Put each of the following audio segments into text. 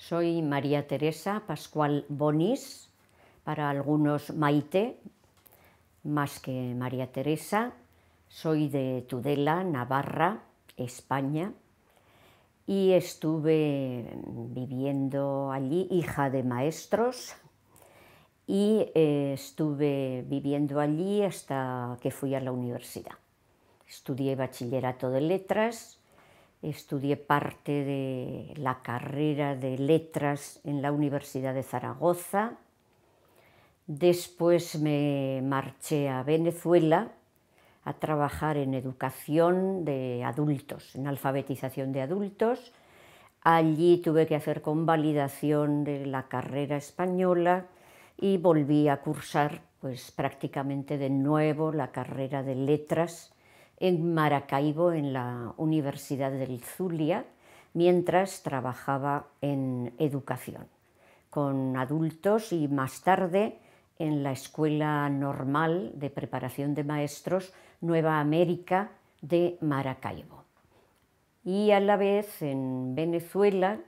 Soy María Teresa Pascual Bonis, para algunos Maite, más que María Teresa. Soy de Tudela, Navarra, España, y estuve viviendo allí, hija de maestros, y eh, estuve viviendo allí hasta que fui a la universidad. Estudié bachillerato de letras estudié parte de la carrera de letras en la Universidad de Zaragoza. Después me marché a Venezuela a trabajar en educación de adultos, en alfabetización de adultos. Allí tuve que hacer convalidación de la carrera española y volví a cursar pues prácticamente de nuevo la carrera de letras en Maracaibo, en la Universidad del Zulia, mientras trabajaba en educación con adultos y más tarde en la Escuela Normal de Preparación de Maestros Nueva América de Maracaibo. Y a la vez en Venezuela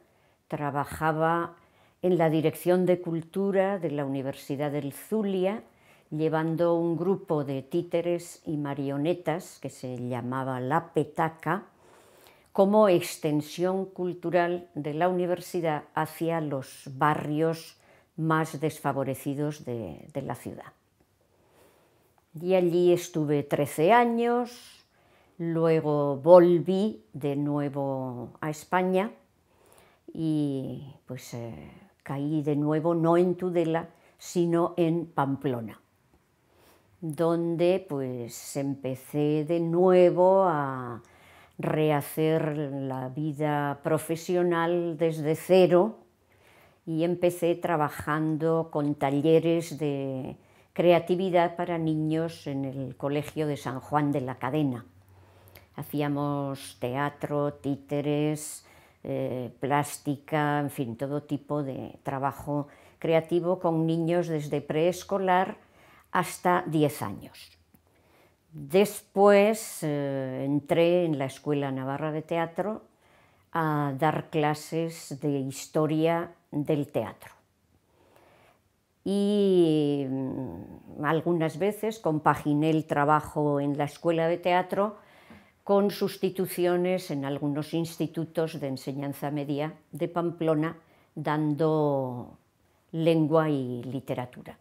trabajaba en la Dirección de Cultura de la Universidad del Zulia llevando un grupo de títeres y marionetas que se llamaba La Petaca, como extensión cultural de la universidad hacia los barrios más desfavorecidos de, la ciudad. Y allí estuve 13 años, luego volví de nuevo a España y pues eh, caí de nuevo no en Tudela, sino en Pamplona donde pues empecé de nuevo a rehacer la vida profesional desde cero y empecé trabajando con talleres de creatividad para niños en el Colegio de San Juan de la Cadena. Hacíamos teatro, títeres, eh, plástica, en fin, todo tipo de trabajo creativo con niños desde preescolar hasta 10 años. Después eh, entré en la Escuela Navarra de Teatro a dar clases de historia del teatro. Y mm, algunas veces compaginé el trabajo en la escuela de teatro con sustituciones en algunos institutos de enseñanza media de Pamplona, dando lengua y literatura.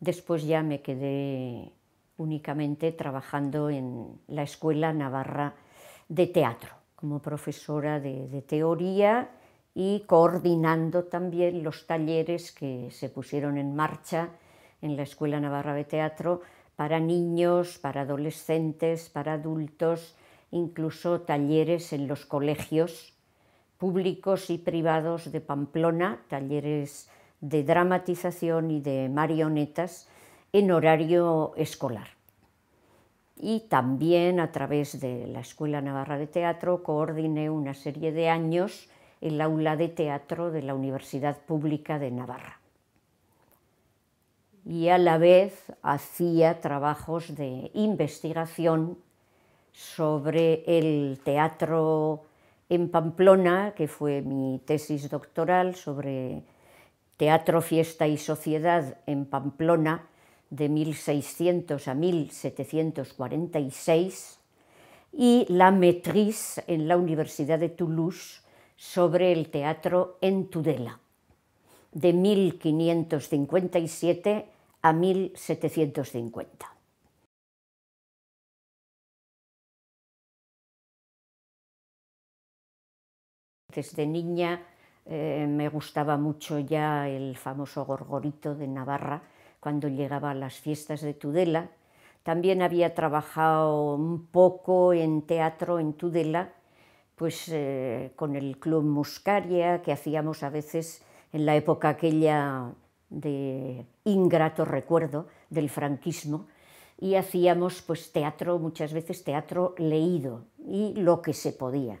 Después ya me quedé únicamente trabajando en la Escuela Navarra de Teatro, como profesora de, teoría y coordinando también los talleres que se pusieron en marcha en la Escuela Navarra de Teatro para niños, para adolescentes, para adultos, incluso talleres en los colegios públicos y privados de Pamplona, talleres de dramatización y de marionetas en horario escolar. Y también a través de la Escuela Navarra de Teatro coordiné una serie de años en el aula de teatro de la Universidad Pública de Navarra. Y a la vez hacía trabajos de investigación sobre el teatro en Pamplona, que fue mi tesis doctoral sobre Teatro, Fiesta y Sociedad en Pamplona de 1600 a 1746 y La Maîtrise en la Universidad de Toulouse sobre el teatro en Tudela de 1557 a 1750. Desde niña eh, me gustaba mucho ya el famoso gorgorito de Navarra cuando llegaba a las fiestas de Tudela. También había trabajado un poco en teatro en Tudela, pues eh, con el Club Muscaria, que hacíamos a veces en la época aquella de ingrato recuerdo del franquismo, y hacíamos pues teatro, muchas veces teatro leído y lo que se podía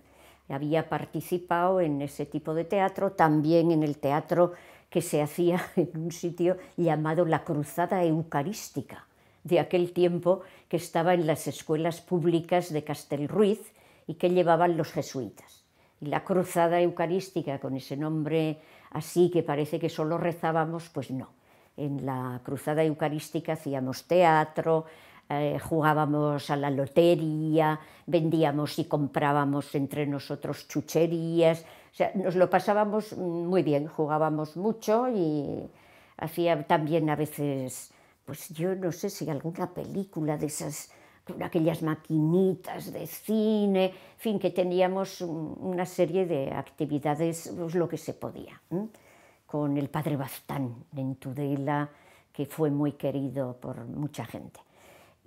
había participado en ese tipo de teatro, también en el teatro que se hacía en un sitio llamado la Cruzada Eucarística, de aquel tiempo que estaba en las escuelas públicas de Castelruiz y que llevaban los jesuitas. Y la Cruzada Eucarística, con ese nombre así que parece que solo rezábamos, pues no. En la Cruzada Eucarística hacíamos teatro, eh, jugábamos a la lotería, vendíamos y comprábamos entre nosotros chucherías, o sea, nos lo pasábamos muy bien, jugábamos mucho y hacía también a veces, pues yo no sé si alguna película de esas con aquellas maquinitas de cine, en fin, que teníamos una serie de actividades, pues lo que se podía, con el padre Baztán en Tudela, que fue muy querido por mucha gente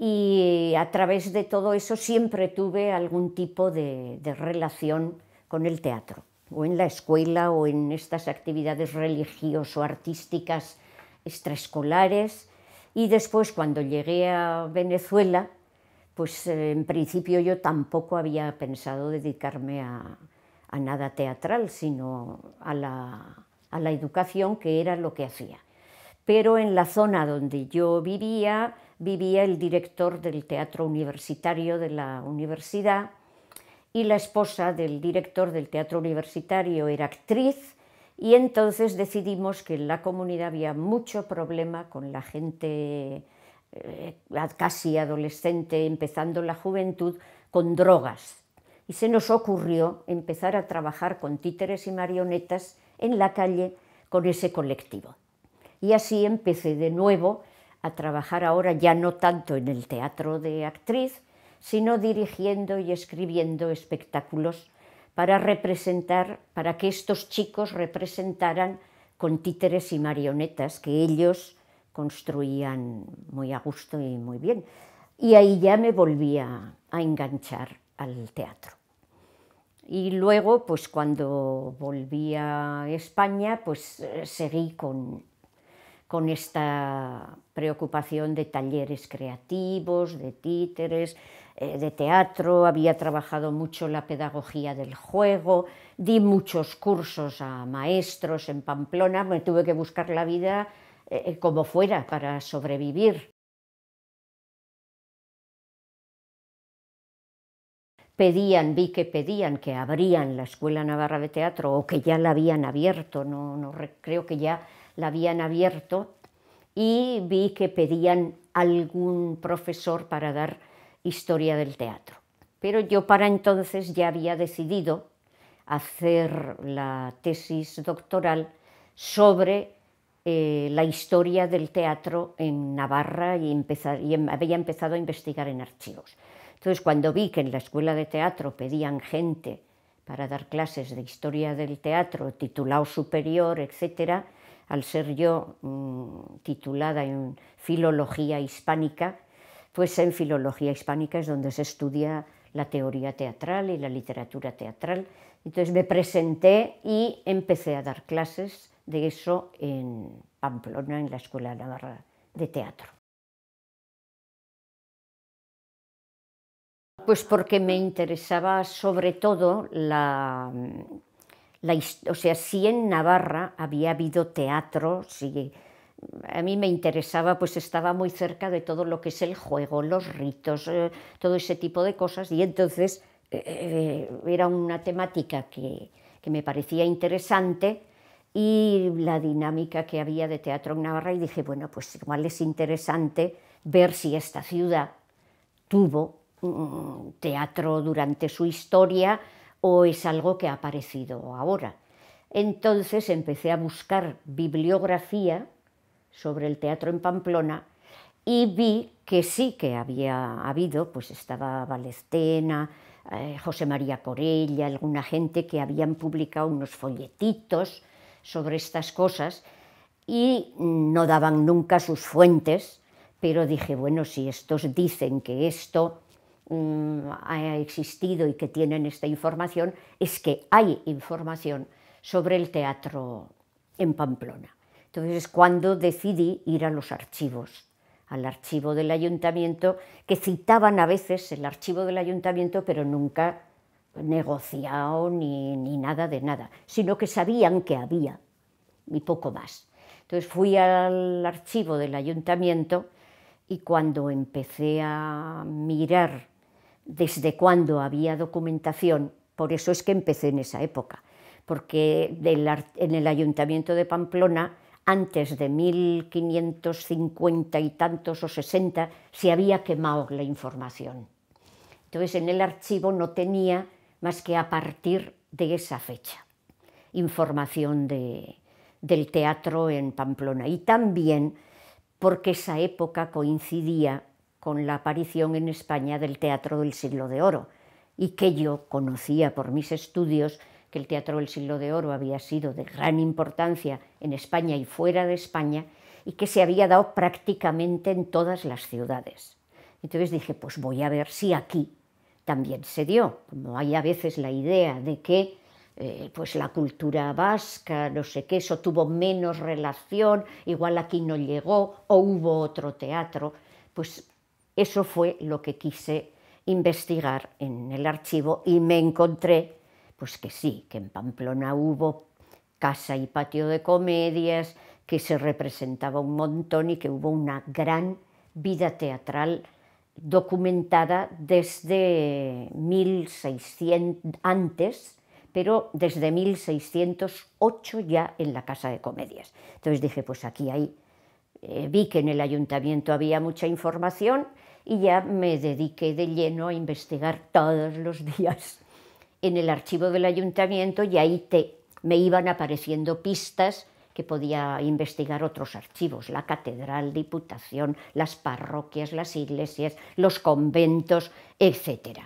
y a través de todo eso siempre tuve algún tipo de, relación con el teatro, o en la escuela o en estas actividades religiosas o artísticas extraescolares. Y después cuando llegué a Venezuela, pues eh, en principio yo tampoco había pensado dedicarme a, nada teatral, sino a la, a la educación, que era lo que hacía. Pero en la zona donde yo vivía, vivía el director del Teatro Universitario de la universidad y la esposa del director del Teatro Universitario era actriz y entonces decidimos que en la comunidad había mucho problema con la gente eh, casi adolescente, empezando la juventud, con drogas. Y se nos ocurrió empezar a trabajar con títeres y marionetas en la calle con ese colectivo. Y así empecé de nuevo a trabajar ahora ya no tanto en el teatro de actriz, sino dirigiendo y escribiendo espectáculos para representar, para que estos chicos representaran con títeres y marionetas que ellos construían muy a gusto y muy bien. Y ahí ya me volvía a enganchar al teatro. Y luego, pues cuando volví a España, pues eh, seguí con, con esta preocupación de talleres creativos, de títeres, eh, de teatro, había trabajado mucho la pedagogía del juego, di muchos cursos a maestros en Pamplona, me tuve que buscar la vida eh, eh, como fuera para sobrevivir. pedían, vi que pedían que abrían la Escuela Navarra de Teatro o que ya la habían abierto, no, no creo que ya la habían abierto y vi que pedían algún profesor para dar historia del teatro. Pero yo para entonces ya había decidido hacer la tesis doctoral sobre eh, la historia del teatro en Navarra y, y em, había empezado a investigar en archivos. Entonces, cuando vi que en la escuela de teatro pedían gente para dar clases de historia del teatro, titulado superior, etcétera, al ser yo mm, titulada en Filología Hispánica, pues en Filología Hispánica es donde se estudia la teoría teatral y la literatura teatral. Entonces me presenté y empecé a dar clases de eso en Pamplona, en la Escuela Navarra de Teatro. Pues porque me interesaba sobre todo la o sea, si en Navarra había habido teatro, a mí me interesaba, pues estaba muy cerca de todo lo que es el juego, los ritos, eh, todo ese tipo de cosas, y entonces eh, eh, era una temática que, que me parecía interesante y la dinámica que había de teatro en Navarra y dije, bueno, pues igual es interesante ver si esta ciudad tuvo mm, teatro durante su historia, o es algo que ha aparecido ahora. Entonces empecé a buscar bibliografía sobre el teatro en Pamplona y vi que sí que había habido, pues estaba Valestena, eh, José María Corella, alguna gente que habían publicado unos folletitos sobre estas cosas y no daban nunca sus fuentes, pero dije, bueno, si estos dicen que esto ha existido y que tienen esta información es que hay información sobre el teatro en Pamplona. Entonces es cuando decidí ir a los archivos, al archivo del ayuntamiento, que citaban a veces el archivo del ayuntamiento, pero nunca negociado ni, ni nada de nada, sino que sabían que había y poco más. Entonces fui al archivo del ayuntamiento y cuando empecé a mirar desde cuándo había documentación, por eso es que empecé en esa época, porque en el ayuntamiento de Pamplona, antes de 1550 y tantos o 60, se había quemado la información. Entonces en el archivo no tenía más que a partir de esa fecha información del teatro en Pamplona. Y también porque esa época coincidía con la aparición en España del teatro del siglo de oro y que yo conocía por mis estudios que el teatro del siglo de oro había sido de gran importancia en España y fuera de España y que se había dado prácticamente en todas las ciudades. Entonces dije, pues voy a ver si aquí también se dio, como hay a veces la idea de que eh, pues la cultura vasca, no sé qué, eso tuvo menos relación, igual aquí no llegó o hubo otro teatro, pues eso fue lo que quise investigar en el archivo y me encontré, pues que sí, que en Pamplona hubo casa y patio de comedias, que se representaba un montón y que hubo una gran vida teatral documentada desde 1600 antes, pero desde 1608 ya en la Casa de Comedias. Entonces dije, pues aquí hay eh, vi que en el ayuntamiento había mucha información y ya me dediqué de lleno a investigar todos los días en el archivo del ayuntamiento y ahí te, me iban apareciendo pistas que podía investigar otros archivos, la catedral, diputación, las parroquias, las iglesias, los conventos, etc.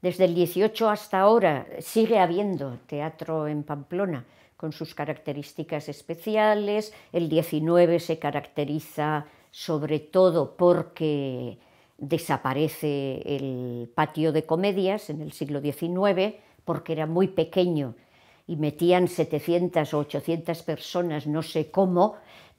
Desde el 18 hasta ahora sigue habiendo teatro en Pamplona, con sus características especiales. El 19 se caracteriza sobre todo porque desaparece el patio de comedias en el siglo XIX, porque era muy pequeño y metían 700 o 800 personas, no sé cómo,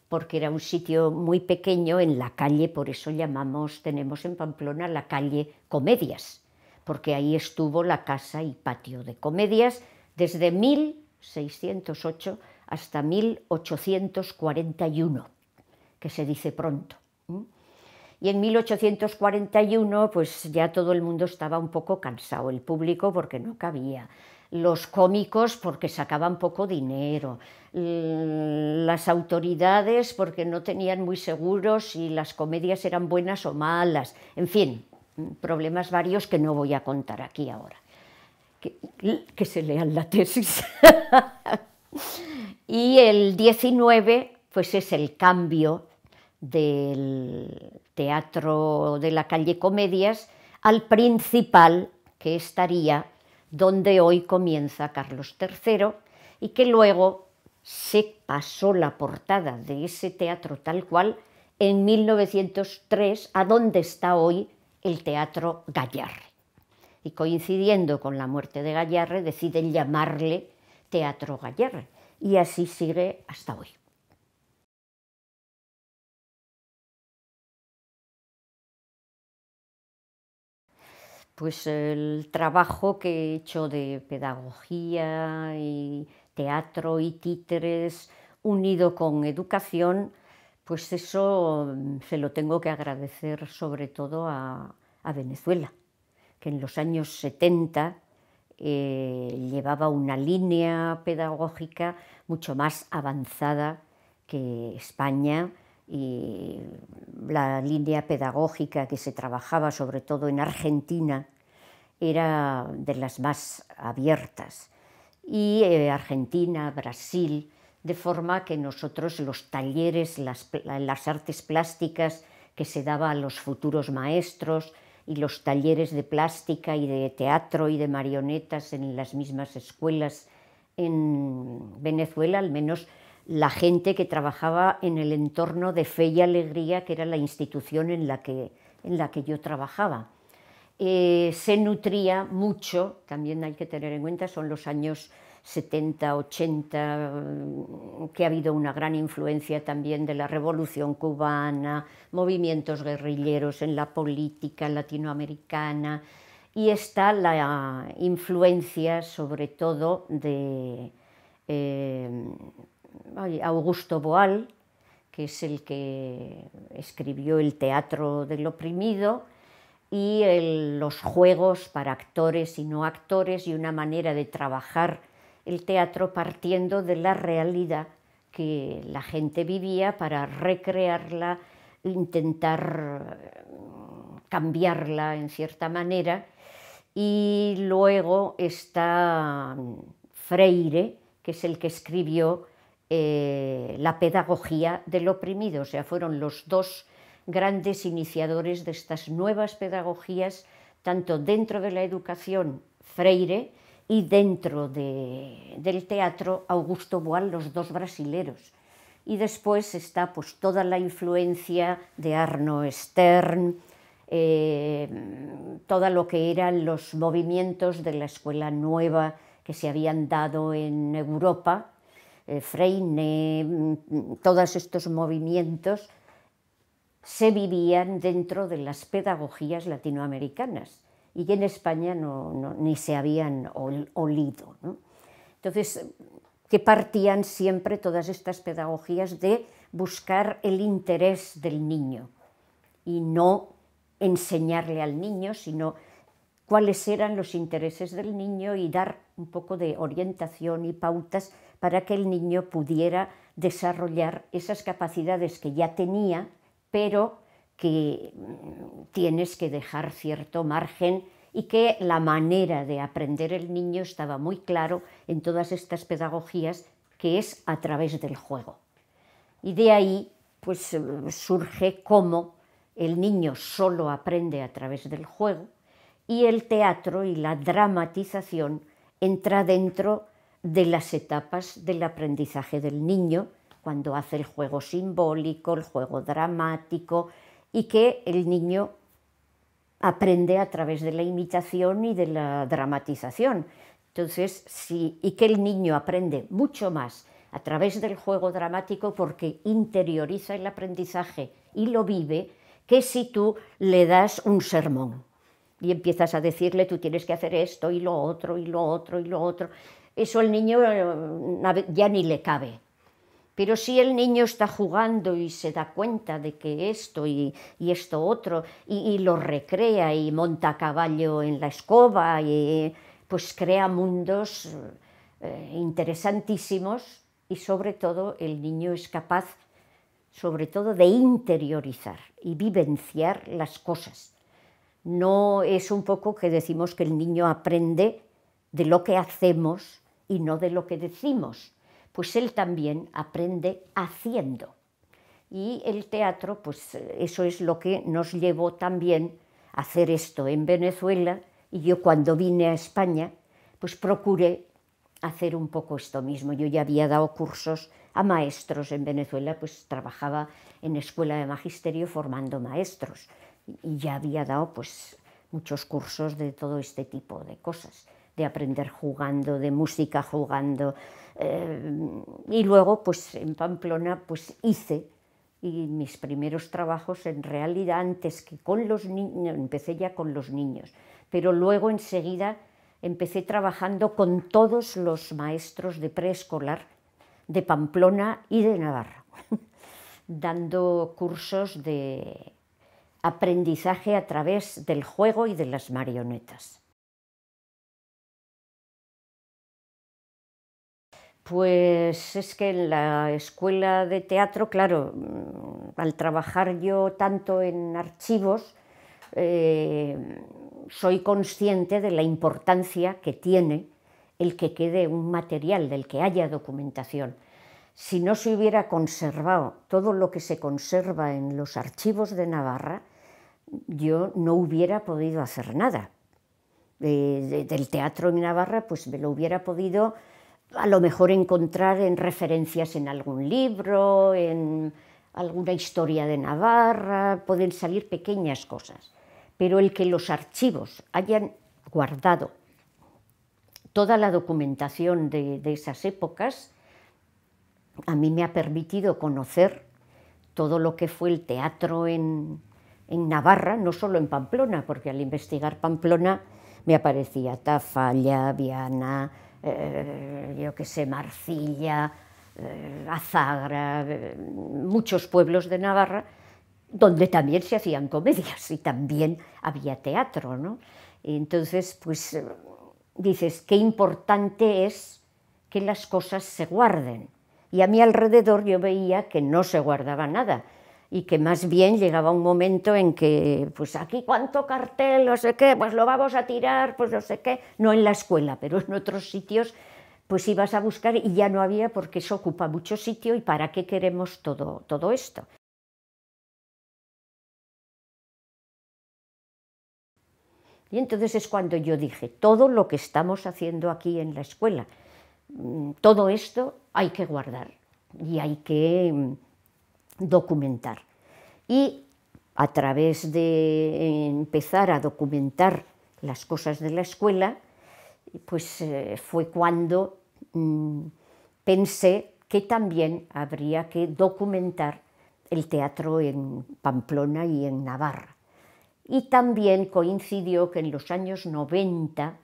porque era un sitio muy pequeño en la calle, por eso llamamos, tenemos en Pamplona la calle Comedias, porque ahí estuvo la casa y patio de comedias desde 1000 608 hasta 1841, que se dice pronto. Y en 1841, pues ya todo el mundo estaba un poco cansado, el público porque no cabía, los cómicos porque sacaban poco dinero, las autoridades porque no tenían muy seguros si las comedias eran buenas o malas, en fin, problemas varios que no voy a contar aquí ahora que, se lean la tesis. y el 19, pues es el cambio del teatro de la calle Comedias al principal que estaría donde hoy comienza Carlos III y que luego se pasó la portada de ese teatro tal cual en 1903 a donde está hoy el Teatro Gallarre y coincidiendo con la muerte de Gallarre deciden llamarle Teatro Gallarre y así sigue hasta hoy. Pues el trabajo que he hecho de pedagogía y teatro y títeres unido con educación, pues eso mm, se lo tengo que agradecer sobre todo a Venezuela que en los años 70 eh, llevaba una línea pedagógica mucho más avanzada que España y la línea pedagógica que se trabajaba sobre todo en Argentina era de las más abiertas. Y eh, Argentina, Brasil, de forma que nosotros los talleres, las, las artes plásticas que se daba a los futuros maestros, y los talleres de plástica y de teatro y de marionetas en las mismas escuelas en Venezuela, al menos la gente que trabajaba en el entorno de Fe y Alegría, que era la institución en la que, en la que yo trabajaba. Eh, se nutría mucho, también hay que tener en cuenta, son los años 70, 80, mm, que ha habido una gran influencia también de la revolución cubana, movimientos guerrilleros en la política latinoamericana, y está la influencia sobre todo de eh, Augusto Boal, que es el que escribió El teatro del oprimido, y los juegos para actores y no actores y una manera de trabajar el teatro partiendo de la realidad que la gente vivía para recrearla, intentar mm, cambiarla en cierta manera. Y luego está mm, Freire, que es el que escribió eh, la pedagogía del oprimido, o sea, fueron los dos grandes iniciadores de estas nuevas pedagogías, tanto dentro de la educación Freire, y dentro del teatro Augusto Boal, los dos brasileros. Y después está pues, toda la influencia de Arno Stern, eh, todo lo que eran los movimientos de la escuela nueva que se habían dado en Europa, eh, mm, todos estos movimientos se vivían dentro de las pedagogías latinoamericanas y en España no, ni se habían olido. Entonces, que partían siempre todas estas pedagogías de buscar el interés del niño y no enseñarle al niño, sino cuáles eran los intereses del niño y dar un poco de orientación y pautas para que el niño pudiera desarrollar esas capacidades que ya tenía, pero que mm, tienes que dejar cierto margen y que la manera de aprender el niño estaba muy claro en todas estas pedagogías que es a través del juego. Y de ahí pues eh, surge cómo el niño solo aprende a través del juego y el teatro y la dramatización entra dentro de las etapas del aprendizaje del niño cuando hace el juego simbólico, el juego dramático, y que el niño aprende a través de la imitación y de la dramatización. Entonces, sí, y que el niño aprende mucho más a través del juego dramático porque interioriza el aprendizaje y lo vive, que si tú le das un sermón y empiezas a decirle tú tienes que hacer esto y lo otro y lo otro y lo otro. Eso el niño eh, ya ni le cabe. Pero si el niño está jugando y se da cuenta de que esto y, esto otro, y, lo recrea y monta caballo en la escoba, y, pues crea mundos eh, interesantísimos y sobre todo el niño es capaz sobre todo de interiorizar y vivenciar las cosas. No es un poco que decimos que el niño aprende de lo que hacemos y no de lo que decimos pues él también aprende haciendo. Y el teatro, pues eso es lo que nos llevó también a hacer esto en Venezuela. Y yo cuando vine a España, pues procuré hacer un poco esto mismo. Yo ya había dado cursos a maestros en Venezuela, pues trabajaba en escuela de magisterio formando maestros y ya había dado pues muchos cursos de todo este tipo de cosas de aprender jugando, de música jugando. Eh, y luego, pues en Pamplona, pues hice mis primeros trabajos en realidad antes que con los niños, empecé ya con los niños, pero luego enseguida empecé trabajando con todos los maestros de preescolar de Pamplona y de Navarra, dando cursos de aprendizaje a través del juego y de las marionetas. Pues es que en la escuela de teatro, claro, mm, al trabajar yo tanto en archivos, eh, soy consciente de la importancia que tiene el que quede un material, del que haya documentación. Si no se hubiera conservado todo lo que se conserva en los archivos de Navarra, yo no hubiera podido hacer nada. Eh, del teatro en Navarra, pues me lo hubiera podido a lo mejor encontrar en referencias en algún libro, en alguna historia de Navarra, pueden salir pequeñas cosas, pero el que los archivos hayan guardado toda la documentación de, esas épocas, a mí me ha permitido conocer todo lo que fue el teatro en, en Navarra, no solo en Pamplona, porque al investigar Pamplona me aparecía Tafalla, Viana, eh, yo que sé, Marcilla, eh, Azagra, eh, muchos pueblos de Navarra, donde también se hacían comedias y también había teatro, ¿no? entonces, pues dices, qué importante es que las cosas se guarden. Y a mi alrededor yo veía que no se guardaba nada, y que más bien llegaba un momento en que, pues aquí cuánto cartel, no sé qué, pues lo vamos a tirar, pues no sé qué, no en la escuela, pero en otros sitios, pues ibas a buscar y ya no había porque eso ocupa mucho sitio y para qué queremos todo, todo esto. Y entonces es cuando yo dije, todo lo que estamos haciendo aquí en la escuela, mm, todo esto hay que guardar y hay que mm, documentar. Y a través de eh, empezar a documentar las cosas de la escuela, pues eh, fue cuando mm, pensé que también habría que documentar el teatro en Pamplona y en Navarra. Y también coincidió que en los años 90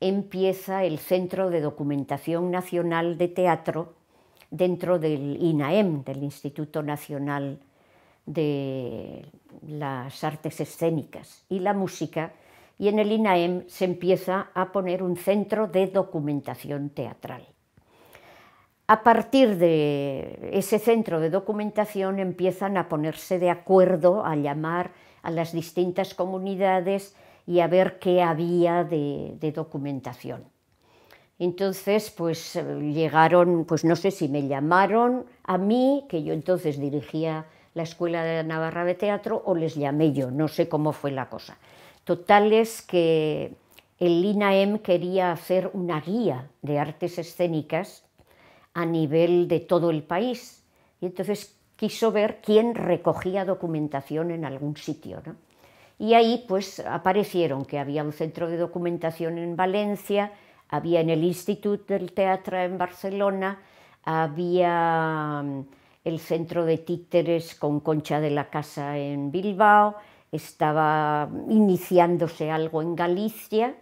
empieza el Centro de Documentación Nacional de Teatro dentro del INAEM, del Instituto Nacional de las Artes Escénicas y la Música, y en el INAEM se empieza a poner un centro de documentación teatral. A partir de ese centro de documentación empiezan a ponerse de acuerdo, a llamar a las distintas comunidades y a ver qué había de, de documentación. Entonces, pues llegaron, pues no sé si me llamaron a mí, que yo entonces dirigía la Escuela de Navarra de Teatro, o les llamé yo, no sé cómo fue la cosa. Total es que el INAEM quería hacer una guía de artes escénicas a nivel de todo el país. Y entonces quiso ver quién recogía documentación en algún sitio. Y ahí pues aparecieron que había un centro de documentación en Valencia, había en el Instituto del Teatro en Barcelona, había mm, el Centro de Títeres con Concha de la Casa en Bilbao, estaba iniciándose algo en Galicia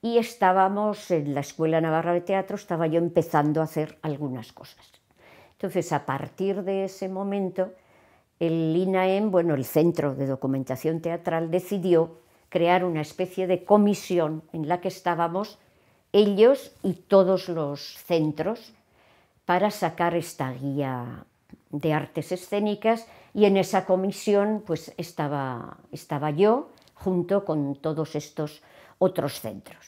y estábamos en la Escuela Navarra de Teatro, estaba yo empezando a hacer algunas cosas. Entonces, a partir de ese momento, el INAEM, bueno, el Centro de Documentación Teatral, decidió crear una especie de comisión en la que estábamos ellos y todos los centros para sacar esta guía de artes escénicas y en esa comisión pues estaba, estaba yo junto con todos estos otros centros.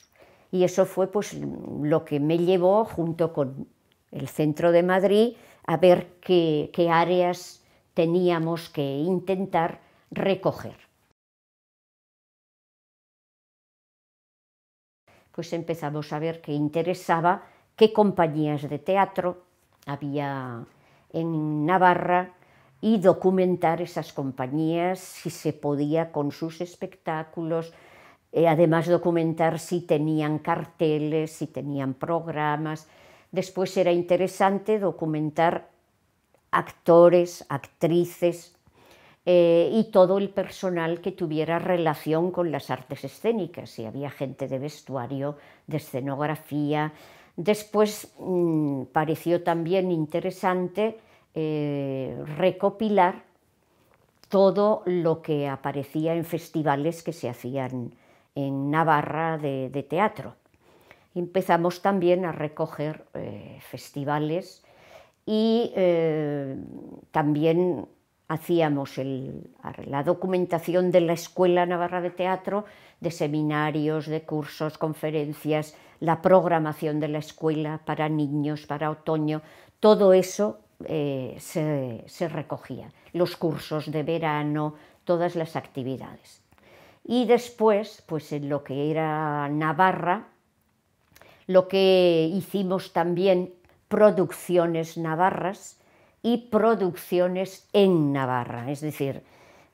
Y eso fue pues lo que me llevó junto con el centro de Madrid a ver qué áreas teníamos que intentar recoger. pues empezamos a ver que interesaba qué compañías de teatro había en Navarra y documentar esas compañías, si se podía con sus espectáculos, eh, además documentar si tenían carteles, si tenían programas. Después era interesante documentar actores, actrices, eh, y todo el personal que tuviera relación con las artes escénicas. si había gente de vestuario, de escenografía. Después mm, pareció también interesante eh, recopilar todo lo que aparecía en festivales que se hacían en Navarra de, teatro. Empezamos también a recoger eh, festivales y también hacíamos la documentación de la Escuela Navarra de Teatro, de seminarios, de cursos, conferencias, la programación de la escuela para niños, para otoño, todo eso eh, se, se recogía, los cursos de verano, todas las actividades. Y después, pues en lo que era Navarra, lo que hicimos también producciones navarras, y producciones en Navarra, es decir,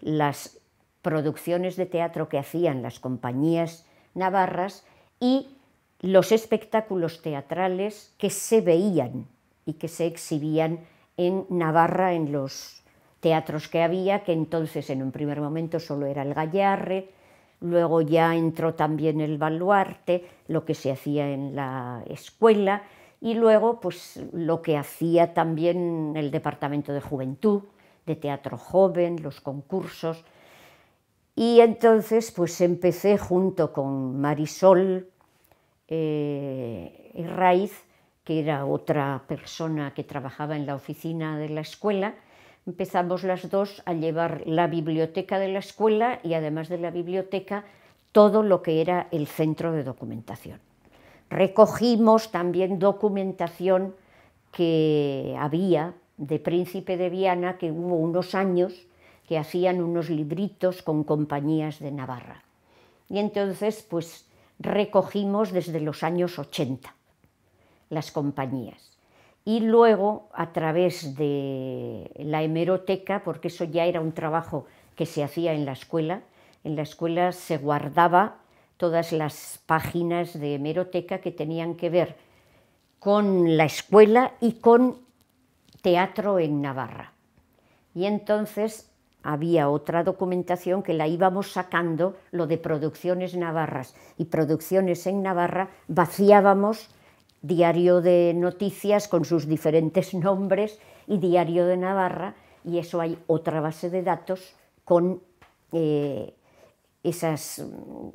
las producciones de teatro que hacían las compañías navarras y los espectáculos teatrales que se veían y que se exhibían en Navarra en los teatros que había, que entonces en un primer momento solo era el Gallarre, luego ya entró también el Baluarte, lo que se hacía en la escuela, y luego, pues lo que hacía también el Departamento de Juventud, de Teatro Joven, los concursos. Y entonces, pues empecé junto con Marisol eh, Raíz, que era otra persona que trabajaba en la oficina de la escuela, empezamos las dos a llevar la biblioteca de la escuela y además de la biblioteca todo lo que era el centro de documentación. Recogimos también documentación que había de Príncipe de Viana, que hubo unos años que hacían unos libritos con compañías de Navarra. Y entonces, pues recogimos desde los años 80 las compañías. Y luego, a través de la hemeroteca, porque eso ya era un trabajo que se hacía en la escuela, en la escuela se guardaba todas las páginas de hemeroteca que tenían que ver con la escuela y con teatro en Navarra. Y entonces había otra documentación que la íbamos sacando, lo de producciones navarras y producciones en Navarra, vaciábamos diario de noticias con sus diferentes nombres y diario de Navarra, y eso hay otra base de datos con eh, esas mm,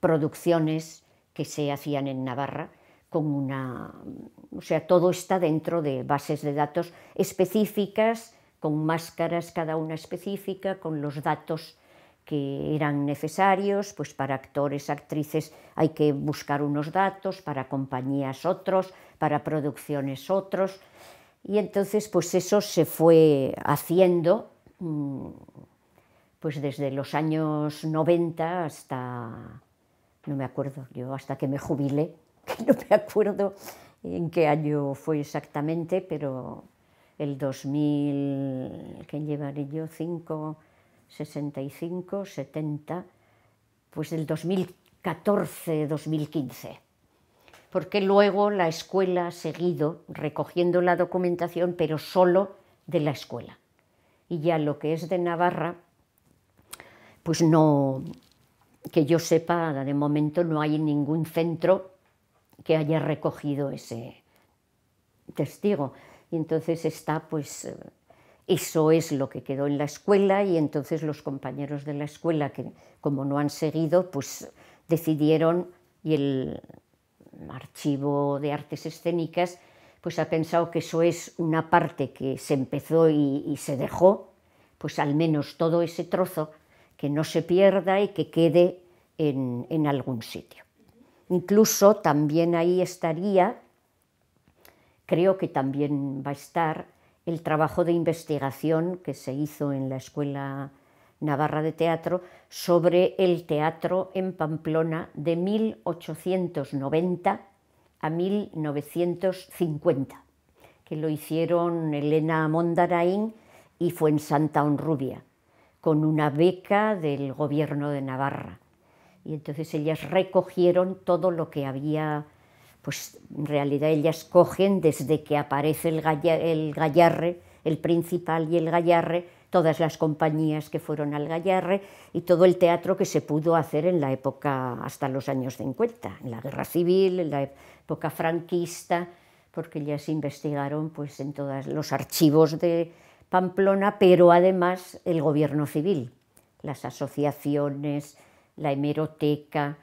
producciones que se hacían en Navarra con una... O sea, todo está dentro de bases de datos específicas, con máscaras cada una específica, con los datos que eran necesarios, pues para actores, actrices hay que buscar unos datos, para compañías otros, para producciones otros. Y entonces pues eso se fue haciendo mm, pues desde los años 90 hasta no me acuerdo, yo hasta que me jubilé, que no me acuerdo en qué año fue exactamente, pero el 2000, que llevaré yo? 5, 65, 70, pues el 2014, 2015. Porque luego la escuela ha seguido recogiendo la documentación, pero solo de la escuela. Y ya lo que es de Navarra, pues no, que yo sepa, de momento no hay ningún centro que haya recogido ese testigo. Y entonces está, pues, eh, eso es lo que quedó en la escuela y entonces los compañeros de la escuela, que como no han seguido, pues decidieron y el archivo de artes escénicas pues ha pensado que eso es una parte que se empezó y, y se dejó, pues al menos todo ese trozo que no se pierda y que quede en, algún sitio. Incluso también ahí estaría, creo que también va a estar, el trabajo de investigación que se hizo en la Escuela Navarra de Teatro sobre el teatro en Pamplona de 1890 a 1950, que lo hicieron Elena Mondaraín y fue en Santa Onrubia con una beca del gobierno de Navarra. Y entonces ellas recogieron todo lo que había, pues en realidad ellas cogen desde que aparece el, gallarre, el principal y el gallarre, todas las compañías que fueron al gallarre y todo el teatro que se pudo hacer en la época hasta los años 50, en la guerra civil, en la época franquista, porque ellas investigaron pues en todos los archivos de, Pamplona, pero además el gobierno civil, las asociaciones, la hemeroteca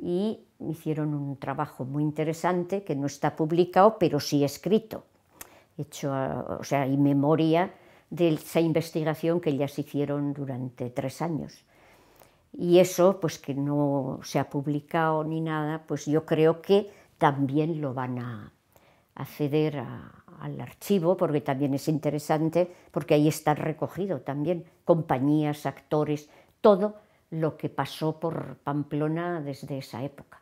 y hicieron un trabajo muy interesante que no está publicado, pero sí escrito, hecho, o sea, y memoria de esa investigación que ellas hicieron durante tres años. Y eso, pues que no se ha publicado ni nada, pues yo creo que también lo van a acceder a, al archivo, porque también es interesante, porque ahí está recogido también compañías, actores, todo lo que pasó por Pamplona desde esa época.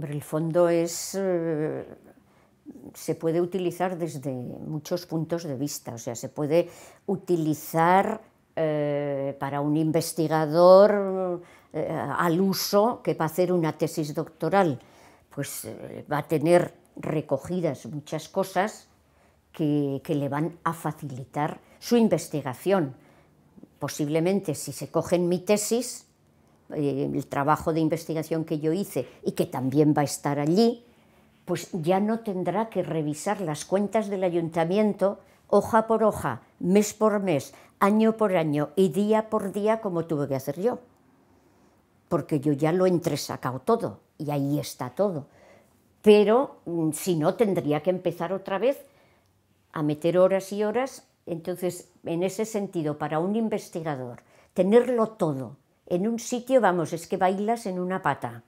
el fondo es, eh, se puede utilizar desde muchos puntos de vista, o sea, se puede utilizar eh, para un investigador eh, al uso que va a hacer una tesis doctoral. Pues eh, va a tener recogidas muchas cosas que, que le van a facilitar su investigación. Posiblemente si se cogen mi tesis, el trabajo de investigación que yo hice y que también va a estar allí, pues ya no tendrá que revisar las cuentas del ayuntamiento hoja por hoja, mes por mes, año por año y día por día como tuve que hacer yo. Porque yo ya lo entresacado todo y ahí está todo. Pero mm, si no, tendría que empezar otra vez a meter horas y horas. Entonces, en ese sentido, para un investigador, tenerlo todo en un sitio, vamos, es que bailas en una pata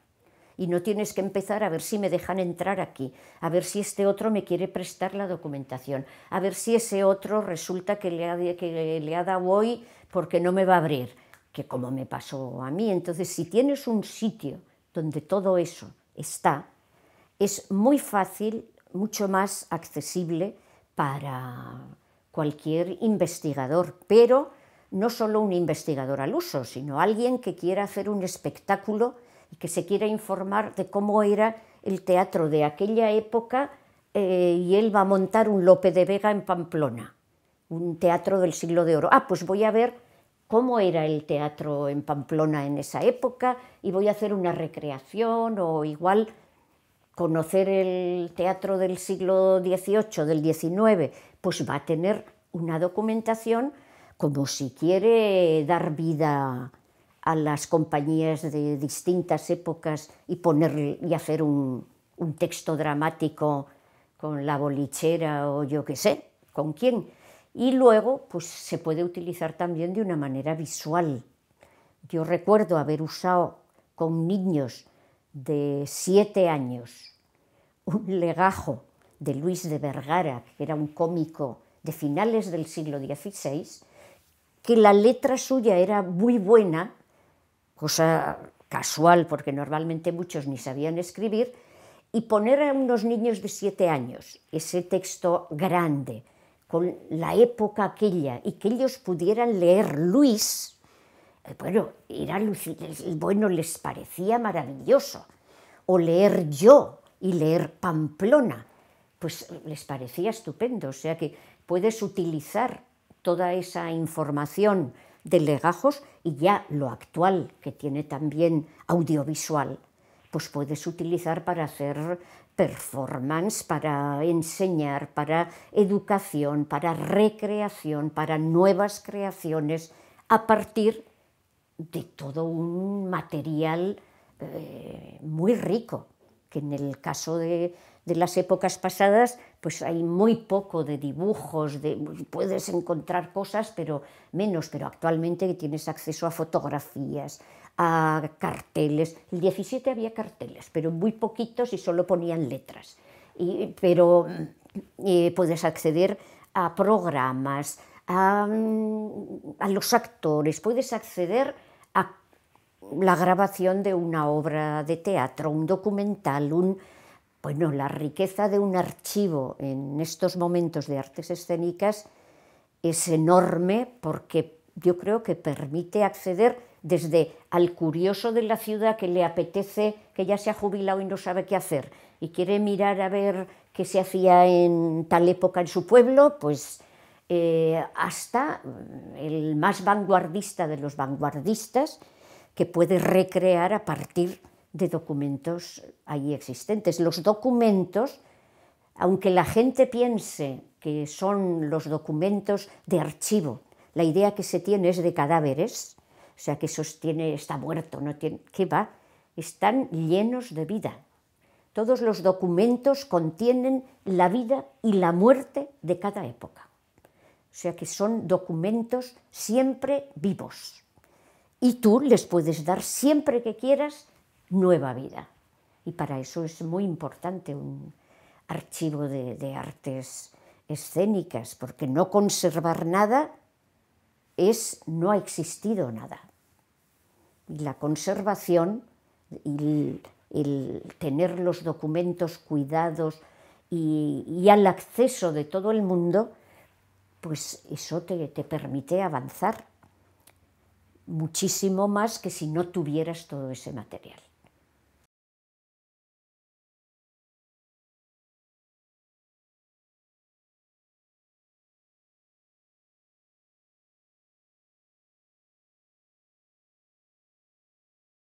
y no tienes que empezar a ver si me dejan entrar aquí, a ver si este otro me quiere prestar la documentación, a ver si ese otro resulta que le ha, que le ha dado hoy porque no me va a abrir, que como me pasó a mí. Entonces, si tienes un sitio donde todo eso está, es muy fácil, mucho más accesible para cualquier investigador, pero no solo un investigador al uso, sino alguien que quiera hacer un espectáculo que se quiera informar de cómo era el teatro de aquella época eh, y él va a montar un Lope de Vega en Pamplona, un teatro del siglo de oro. Ah, pues voy a ver cómo era el teatro en Pamplona en esa época y voy a hacer una recreación o igual conocer el teatro del siglo XVIII, del XIX, pues va a tener una documentación como si quiere dar vida a las compañías de distintas épocas y, y hacer un, texto dramático con la bolichera o yo qué sé, con quién. Y luego pues, se puede utilizar también de una manera visual. Yo recuerdo haber usado con niños de siete años un legajo de Luis de Vergara, que era un cómico de finales del siglo XVI, que la letra suya era muy buena cosa casual, porque normalmente muchos ni sabían escribir, y poner a unos niños de siete años ese texto grande, con la época aquella, y que ellos pudieran leer Luis, eh, bueno, era bueno, les parecía maravilloso. O leer yo y leer Pamplona, pues eh, les parecía estupendo. O sea que puedes utilizar toda esa información de legajos y ya lo actual, que tiene también audiovisual, pues puedes utilizar para hacer performance, para enseñar, para educación, para recreación, para nuevas creaciones, a partir de todo un material eh, muy rico que en el caso de, las épocas pasadas, pues hay muy poco de dibujos, de, puedes encontrar cosas, pero menos, pero actualmente tienes acceso a fotografías, a carteles. El 17 había carteles, pero muy poquitos y solo ponían letras. pero mm, eh, puedes acceder a programas, a mm, los actores, puedes acceder la grabación de una obra de teatro, un documental, un, bueno, la riqueza de un archivo en estos momentos de artes escénicas es enorme porque yo creo que permite acceder desde al curioso de la ciudad que le apetece, que ya se ha jubilado y no sabe qué hacer, y quiere mirar a ver qué se hacía en tal época en su pueblo, pues eh, hasta el más vanguardista de los vanguardistas, que puede recrear a partir de documentos ahí existentes. Los documentos, aunque la gente piense que son los documentos de archivo, la idea que se tiene es de cadáveres, o sea que sostiene está muerto, no tiene, ¿qué va? Están llenos de vida. Todos los documentos contienen la vida y la muerte de cada época. O sea que son documentos siempre vivos y tú les puedes dar siempre que quieras nueva vida. Y para eso es muy importante un archivo de, artes escénicas, porque no conservar nada es no ha existido nada. Y la conservación y el, tener los documentos cuidados y, al acceso de todo el mundo, pues eso te permite avanzar muchísimo más que si no tuvieras todo ese material.